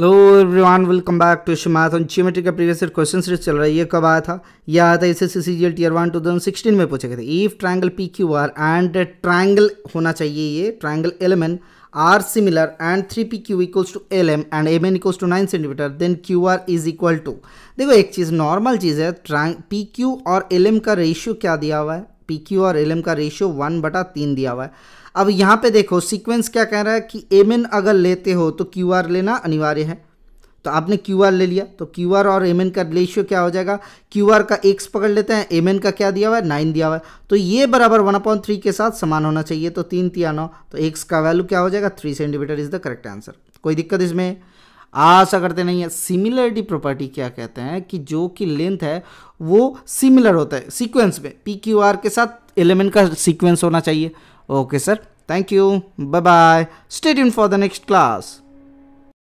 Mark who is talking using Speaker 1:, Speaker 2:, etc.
Speaker 1: hello everyone welcome back to Ishu math on geometry का previous year question series चल रहा है ये कब आया था यह आया था इसे C L tier one two thousand sixteen में पूछे गए थे if triangle P Q R and triangle होना चाहिए ये triangle element are similar and three P Q equals to L M and M N equals to nine centimetre then Q R is equal to देखो एक चीज़ normal चीज़ है triangle P Q और L M का ratio क्या दिया हुआ है पी क्यू और एल एम का रेशियो वन बटा तीन दिया हुआ है अब यहाँ पे देखो सीक्वेंस क्या कह रहा है कि एम एन अगर लेते हो तो क्यू आर लेना अनिवार्य है तो आपने क्यू आर ले लिया तो क्यू आर और एम एन का रेशियो क्या हो जाएगा क्यू आर का एक्स पकड़ लेते हैं एम एन का क्या दिया हुआ है नाइन दिया हुआ है तो ये बराबर वन पॉइंट थ्री के साथ समान होना चाहिए तो तीन तिया नौ तो एक्स का वैल्यू क्या हो जाएगा three centimetre is the correct answer कोई दिक्कत इसमें आशा करते नहीं है सिमिलरिटी प्रॉपर्टी क्या कहते हैं कि जो कि लेंथ है वो सिमिलर होता है सीक्वेंस में पी क्यू आर के साथ एलिमेंट का सीक्वेंस होना चाहिए okay sir thank you bye bye stay इन फॉर द नेक्स्ट क्लास